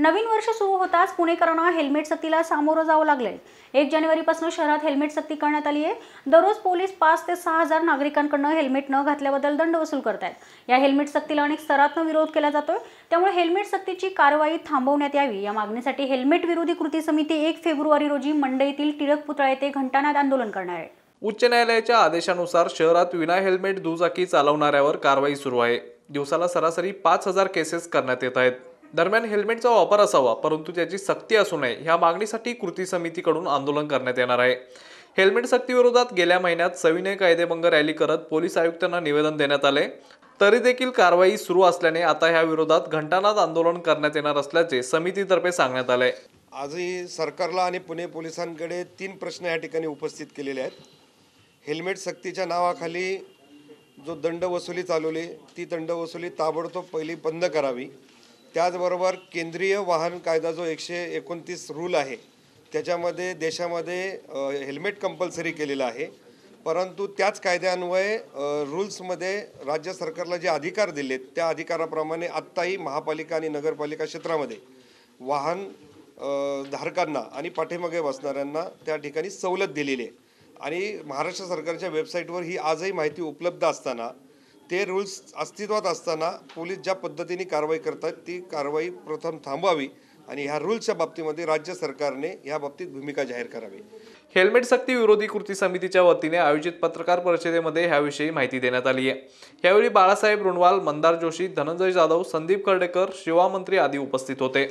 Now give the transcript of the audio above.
नवीन वर्ष सुरू होताच पुणेकरांना हेल्मेट सक्तीला सामोरं जावं लागलंय एक जानेवारीपासून शहरात हेल्मेट सक्ती करण्यात आली आहे दररोज पोलीस पाच ते सहा हजार नागरिकांकडनं हेल्मेट न घातल्याबद्दल दंड वसूल करत या हेल्मेट सक्तीला अनेक स्तरातनं विरोध केला जातोय त्यामुळे हेल्मेट सक्तीची कारवाई थांबवण्यात यावी या मागणीसाठी हेल्मेट विरोधी कृती समिती एक फेब्रुवारी रोजी मंडईतील टिळक पुतळा येथे घंटानाद आंदोलन करणार आहे उच्च न्यायालयाच्या आदेशानुसार शहरात विना हेल्मेट दुचाकी चालवणाऱ्यावर कारवाई सुरू आहे दिवसाला सरासरी पाच हजार केसेस करण्यात येत आहेत दरम्यान हेल्मेटचा वापर असावा परंतु त्याची सक्ती असू नये ह्या मागणीसाठी कृती समितीकडून आंदोलन करण्यात येणार आहे हेल्मेट सक्तीविरोधात गेल्या महिन्यात सविनय कायदेभंग रॅली करत पोलीस आयुक्तांना निवेदन देण्यात आले तरी देखील कारवाई सुरू असल्याने आता ह्या विरोधात घंटानाद आंदोलन करण्यात येणार असल्याचे समितीतर्फे सांगण्यात आले आजही सरकारला आणि पुणे पोलिसांकडे तीन प्रश्न या ठिकाणी उपस्थित केलेले आहेत हेल्मेट सक्तीच्या नावाखाली जो दंड वसुली चालवली ती दंड वसुली ताबडतोब पहिली बंद करावी त्याचबरोबर केंद्रीय वाहन कायदा जो एकशे एकोणतीस रूल आहे त्याच्यामध्ये देशामध्ये हेल्मेट कंपल्सरी केलेलं आहे परंतु त्याच कायद्यान्वये रूल्समध्ये राज्य सरकारला जे अधिकार दिलेत त्या अधिकाराप्रमाणे आत्ताही महापालिका आणि नगरपालिका क्षेत्रामध्ये वाहन धारकांना आणि पाठीमागे बसणाऱ्यांना त्या ठिकाणी सवलत दिलेली आहे आणि महाराष्ट्र सरकारच्या वेबसाईटवर ही आजही माहिती उपलब्ध असताना ते रूल्स अस्तित्वात असताना पोलीस ज्या पद्धतीने कारवाई करतात ती कारवाई प्रथम थांबवावी आणि ह्या रूल्सच्या बाबतीमध्ये राज्य सरकारने या बाबतीत भूमिका जाहीर करावी हेल्मेट सक्ती विरोधी कृती समितीच्या वतीने आयोजित पत्रकार परिषदेमध्ये ह्याविषयी माहिती देण्यात आली आहे यावेळी बाळासाहेब रुणवाल मंदार जोशी धनंजय जाधव संदीप कर्डेकर शिवामंत्री आदी उपस्थित होते